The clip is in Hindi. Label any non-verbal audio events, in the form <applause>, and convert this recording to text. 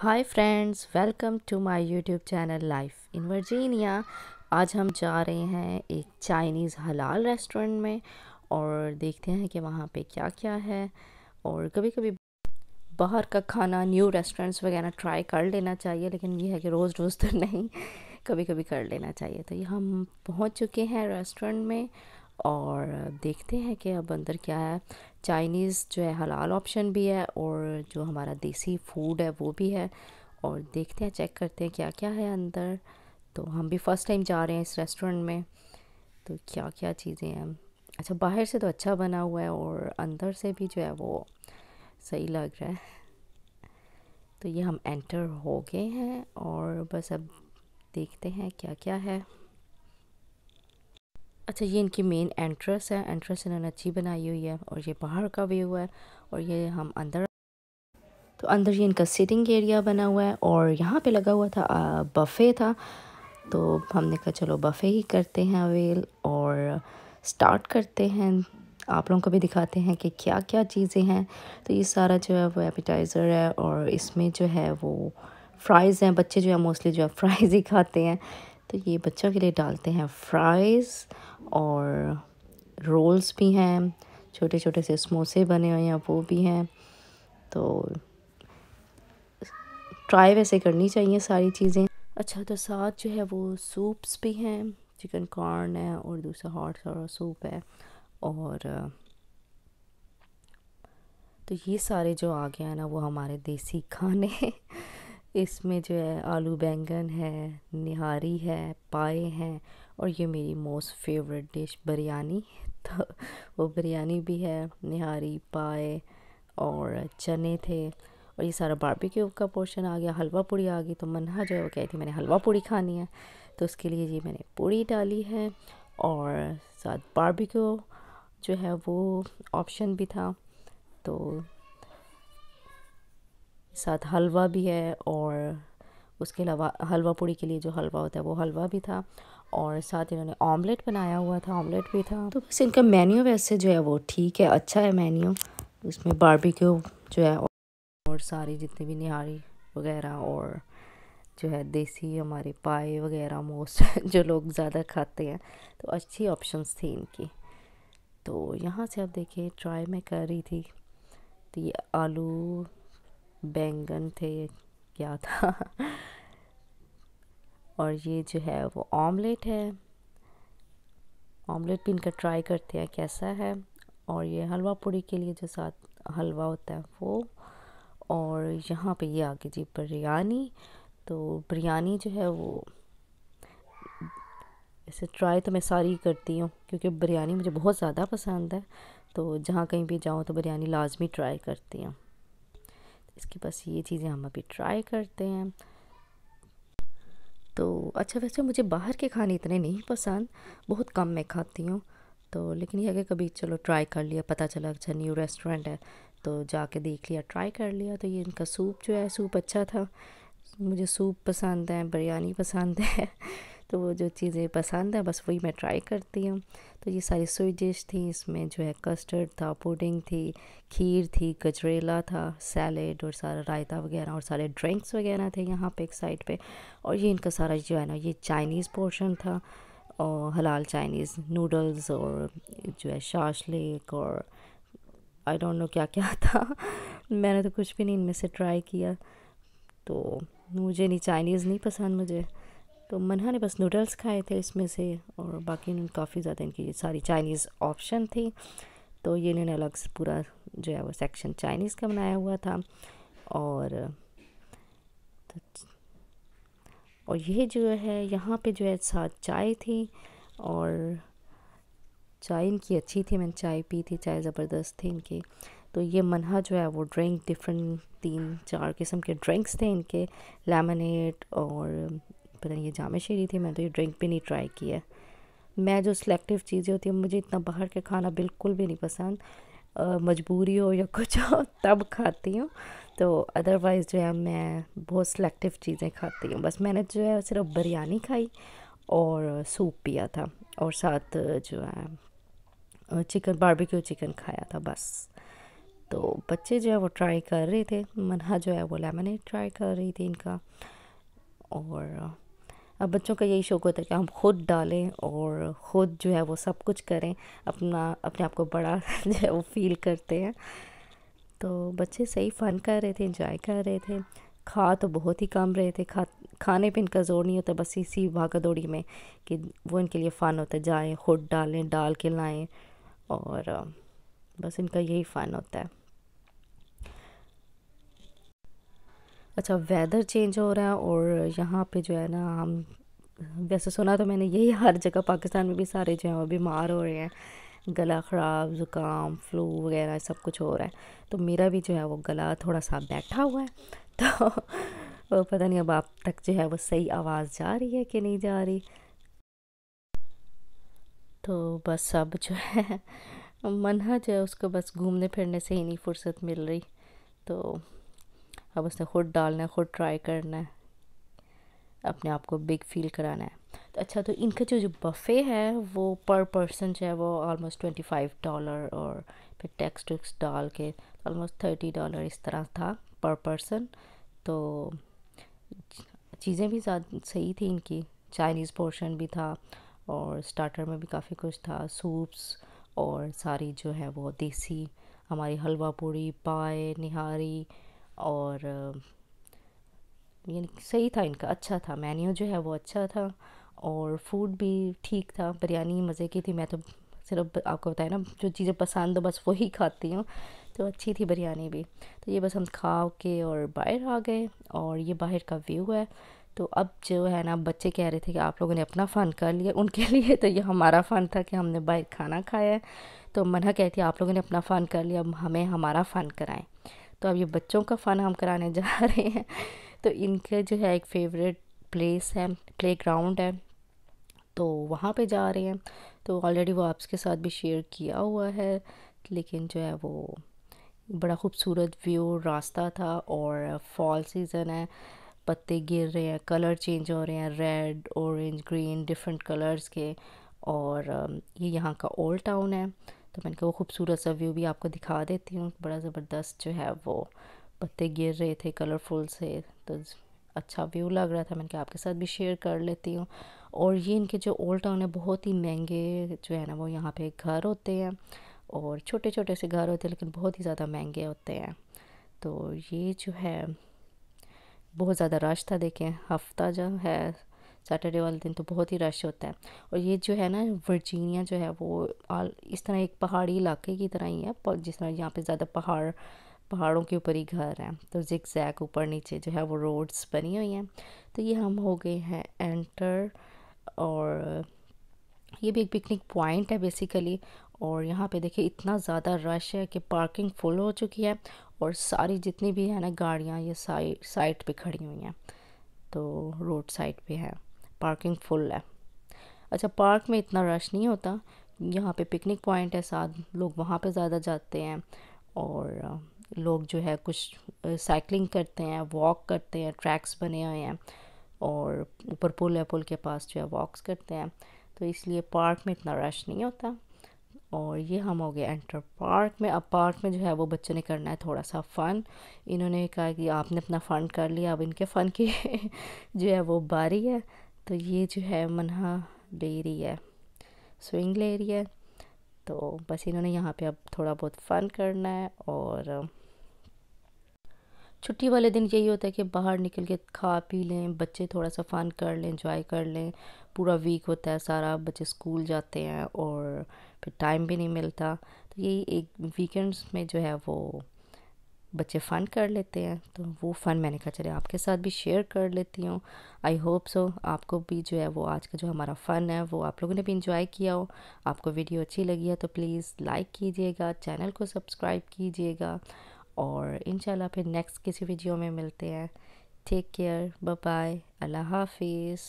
hi friends welcome to my YouTube channel life in Virginia आज हम जा रहे हैं एक चाइनीज़ हलाल रेस्टोरेंट में और देखते हैं कि वहाँ पे क्या क्या है और कभी कभी बाहर का खाना न्यू रेस्टोरेंट्स वगैरह ट्राई कर लेना चाहिए लेकिन ये है कि रोज़ रोज़ तो <laughs> नहीं कभी कभी कर लेना चाहिए तो ये हम पहुँच चुके हैं रेस्टोरेंट में और देखते हैं कि अब अंदर क्या है चाइनीज़ जो है हलाल ऑप्शन भी है और जो हमारा देसी फूड है वो भी है और देखते हैं चेक करते हैं क्या क्या है अंदर तो हम भी फ़र्स्ट टाइम जा रहे हैं इस रेस्टोरेंट में तो क्या क्या चीज़ें हैं अच्छा बाहर से तो अच्छा बना हुआ है और अंदर से भी जो है वो सही लग रहा है तो ये हम एंटर हो गए हैं और बस अब देखते हैं क्या क्या है अच्छा ये इनकी मेन एंट्रेंस है एंट्रेंस इन्होंने अच्छी बनाई हुई है और ये बाहर का व्यू है और ये हम अंदर तो अंदर ये इनका सिटिंग एरिया बना हुआ है और यहाँ पे लगा हुआ था आ, बफ़े था तो हमने कहा चलो बफ़े ही करते हैं अवेल और स्टार्ट करते हैं आप लोगों को भी दिखाते हैं कि क्या क्या चीज़ें हैं तो ये सारा जो है वो एपिटाइज़र है और इसमें जो है वो फ्राइज़ हैं बच्चे जो है मोस्टली जो है फ्राइज़ ही खाते हैं तो ये बच्चों के लिए डालते हैं फ्राइज़ और रोल्स भी हैं छोटे छोटे से समोसे बने हुए हैं वो भी हैं तो ट्राई वैसे करनी चाहिए सारी चीज़ें अच्छा तो साथ जो है वो सूप्स भी हैं चिकन कॉर्न है और दूसरा हॉट सूप है और तो ये सारे जो आ गया है ना वो हमारे देसी खाने इसमें जो है आलू बैंगन है निहारी है पाए हैं और ये मेरी मोस्ट फेवरेट डिश बिरयानी <laughs> तो वो बिरयानी भी है निहारी पाए और चने थे और ये सारा बारबेक्यू का पोर्शन आ गया हलवा पूड़ी आ गई तो मन्हा जो है वो कहती मैंने हलवा पूड़ी खानी है तो उसके लिए ये मैंने पूड़ी डाली है और साथ बारबेक्यू जो है वो ऑप्शन भी था तो साथ हलवा भी है और उसके अलावा हलवा पूड़ी के लिए जो हलवा होता है वो हलवा भी था और साथ इन्होंने ऑमलेट बनाया हुआ था ऑमलेट भी था तो बस इनका मेन्यू वैसे जो है वो ठीक है अच्छा है मेन्यू उसमें बारबेक्यू जो है और सारी जितनी भी निहारी वगैरह और जो है देसी हमारे पाए वगैरह मोस्ट <laughs> जो लोग ज़्यादा खाते हैं तो अच्छी ऑप्शन थी इनकी तो यहाँ से आप देखिए ट्राई मैं कर रही थी तो ये आलू बैंगन थे क्या था <laughs> और ये जो है वो ऑमलेट है ऑमलेट भी इनका ट्राई करते हैं कैसा है और ये हलवा पूड़ी के लिए जो साथ हलवा होता है वो और यहाँ पे ये आ जी बिरयानी तो बिरयानी जो है वो इसे ट्राई तो मैं सारी करती हूँ क्योंकि बिरयानी मुझे बहुत ज़्यादा पसंद है तो जहाँ कहीं भी जाऊँ तो बिरयानी लाजमी ट्राई करती हूँ इसकी बस ये चीज़ें हम अभी ट्राई करते हैं तो अच्छा वैसे मुझे बाहर के खाने इतने नहीं पसंद बहुत कम मैं खाती हूँ तो लेकिन यह अगर कभी चलो ट्राई कर लिया पता चला अच्छा न्यू रेस्टोरेंट है तो जाके देख लिया ट्राई कर लिया तो ये इनका सूप जो है सूप अच्छा था मुझे सूप पसंद है बिरयानी पसंद है तो वो जो चीज़ें पसंद है बस वही मैं ट्राई करती हूँ तो ये सारी स्वीट डिश थी इसमें जो है कस्टर्ड था पुडिंग थी खीर थी गजरेला था सैलेड और सारा रायता वगैरह और सारे ड्रिंक्स वगैरह थे यहाँ पे एक साइड पे और ये इनका सारा जो है ना ये चाइनीज़ पोर्शन था और हलाल चाइनीज़ नूडल्स और जो है शाशलिक और आई डोंट नो क्या क्या था <laughs> मैंने तो कुछ भी नहीं इनमें से ट्राई किया तो मुझे नहीं चाइनीज़ नहीं पसंद मुझे तो मन्हा ने बस नूडल्स खाए थे इसमें से और बाकी काफ़ी ज़्यादा इनकी सारी चाइनीज़ ऑप्शन थी तो ये इन्होंने अलग से पूरा जो है वो सेक्शन चाइनीज़ का बनाया हुआ था और तो, और ये जो है यहाँ पे जो है साथ चाय थी और चाय इनकी अच्छी थी मैंने चाय पी थी चाय ज़बरदस्त थी इनकी तो ये मनहा जो है वो ड्रिंक डिफरेंट तीन चार किस्म के ड्रिंक्स थे इनके लेमनेट और पता नहीं ये जामे शेरी थी मैंने तो ये ड्रिंक भी नहीं ट्राई की है मैं जो सिलेक्टिव चीज़ें होती हैं मुझे इतना बाहर के खाना बिल्कुल भी नहीं पसंद मजबूरी हो या कुछ हो तब खाती हूँ तो अदरवाइज़ जो है मैं बहुत सिलेक्टिव चीज़ें खाती हूँ बस मैंने जो है सिर्फ बिरयानी खाई और सूप पिया था और साथ जो है चिकन बारबेक्यू चिकन खाया था बस तो बच्चे जो है वो ट्राई कर रहे थे मनहा जो है वो लेमनेट ट्राई कर रही थी इनका और अब बच्चों का यही शौक़ होता है कि हम खुद डालें और ख़ुद जो है वो सब कुछ करें अपना अपने आप को बड़ा <laughs> जो है वो फील करते हैं तो बच्चे सही फ़न कर रहे थे इंजॉय कर रहे थे खा तो बहुत ही कम रहे थे खा खाने पे इनका ज़ोर नहीं होता बस इसी भागा दौड़ी में कि वो इनके लिए फ़न होता है जाएँ खुद डालें डाल के लाएँ और बस इनका यही फ़न होता है अच्छा वेदर चेंज हो रहा है और यहाँ पे जो है ना हम वैसे सुना तो मैंने यही हर जगह पाकिस्तान में भी सारे जो हैं वो बीमार हो रहे हैं गला ख़राब ज़ुकाम फ्लू वगैरह सब कुछ हो रहा है तो मेरा भी जो है वो गला थोड़ा सा बैठा हुआ है <laughs> तो पता नहीं अब आप तक जो है वो सही आवाज़ जा रही है कि नहीं जा रही तो बस अब जो है मनहज है उसको बस घूमने फिरने से ही नहीं फुर्सत मिल रही तो अब उसने ख़ुद डालना है ख़ुद ट्राई करना है अपने आप को बिग फील कराना है तो अच्छा तो इनका जो जो बफ़े है वो पर पर्सन जो है वो ऑलमोस्ट ट्वेंटी फाइव डॉलर और फिर टैक्स टुक्स डाल के ऑलमोस्ट थर्टी डॉलर इस तरह था पर पर्सन तो चीज़ें भी ज़्यादा सही थी इनकी चाइनीज़ पोर्शन भी था और स्टार्टर में भी काफ़ी कुछ था सूप्स और सारी जो है वो देसी हमारी हलवा पूड़ी पाए निहारी और यानी सही था इनका अच्छा था मेन्यू जो है वो अच्छा था और फूड भी ठीक था बिरयानी मज़े की थी मैं तो सिर्फ आपको बताया ना जो चीज़ें पसंद हो बस वही खाती हूँ तो अच्छी थी बिरयानी भी तो ये बस हम खा के और बाहर आ गए और ये बाहर का व्यू है तो अब जो है ना बच्चे कह रहे थे कि आप लोगों ने अपना फ़न कर लिया उनके <laughs> लिए तो ये हमारा फ़न था कि हमने बाहर खाना खाया है तो मना कहती आप लोगों ने अपना फ़न कर लिया अब हमें हमारा फ़न कराएं तो अब ये बच्चों का फ़न हम कराने जा <laughs> रहे हैं तो इनके जो है एक फेवरेट प्लेस है प्ले ग्राउंड है तो वहाँ पे जा रहे हैं तो ऑलरेडी वो आपके साथ भी शेयर किया हुआ है लेकिन जो है वो बड़ा खूबसूरत व्यू रास्ता था और फॉल सीज़न है पत्ते गिर रहे हैं कलर चेंज हो रहे हैं red orange green different colours के और ये यहाँ का ओल्ड टाउन है तो मैंने कहा वो खूबसूरत सा व्यू भी आपको दिखा देती हूँ बड़ा ज़बरदस्त जो है वो पत्ते गिर रहे थे कलरफुल से तो अच्छा व्यू लग रहा था मैंने कहा आपके साथ भी शेयर कर लेती हूँ और ये इनके जो ओल्ड टाउन है बहुत ही महंगे जो है ना वो यहाँ पे घर होते हैं और छोटे छोटे से घर होते हैं लेकिन बहुत ही ज़्यादा महंगे होते हैं तो ये जो है बहुत ज़्यादा रश था देखें हफ्ता जो है सैटरडे वाले दिन तो बहुत ही रश होता है और ये जो है ना वर्जीनिया जो है वो इस तरह एक पहाड़ी इलाके की तरह ही है जिस तरह यहाँ पे ज़्यादा पहाड़ पहाड़ों के ऊपर ही घर है तो जिक जैक ऊपर नीचे जो है वो रोड्स बनी हुई हैं तो ये हम हो गए हैं एंटर और ये भी एक पिकनिक पॉइंट है बेसिकली और यहाँ पे देखिए इतना ज़्यादा रश है कि पार्किंग फुल हो चुकी है और सारी जितनी भी है ना गाड़ियाँ ये साइड साइड पे खड़ी हुई हैं तो रोड साइड पे है पार्किंग फुल है अच्छा पार्क में इतना रश नहीं होता यहाँ पे पिकनिक पॉइंट है साथ लोग वहाँ पे ज़्यादा जाते हैं और लोग जो है कुछ साइकिलिंग करते हैं वॉक करते हैं ट्रैक्स बने हुए हैं और ऊपर पुल है पुल के पास जो है वॉक्स करते हैं तो इसलिए पार्क में इतना रश नहीं होता और ये हम हो गए एंटर पार्क में अब पार्क में जो है वो बच्चों ने करना है थोड़ा सा फ़न इन्होंने कहा कि आपने अपना फ़न कर लिया अब इनके फ़न की <laughs> जो है वो बारी है तो ये जो है मनहा डेरी है स्विंग रही है तो बस इन्होंने यहाँ पे अब थोड़ा बहुत फ़न करना है और छुट्टी वाले दिन यही होता है कि बाहर निकल के खा पी लें बच्चे थोड़ा सा फ़न कर लें इंजॉय कर लें पूरा वीक होता है सारा बच्चे स्कूल जाते हैं और फिर टाइम भी नहीं मिलता तो यही एक वीकेंड्स में जो है वो बच्चे फ़न कर लेते हैं तो वो फ़न मैंने कहा चले आपके साथ भी शेयर कर लेती हूँ आई होप सो आपको भी जो है वो आज का जो हमारा फ़न है वो आप लोगों ने भी इंजॉय किया हो आपको वीडियो अच्छी लगी है तो प्लीज़ लाइक कीजिएगा चैनल को सब्सक्राइब कीजिएगा और इन फिर नेक्स्ट किसी वीडियो में मिलते हैं टेक केयर बाय बाय अल्लाह हाफिज़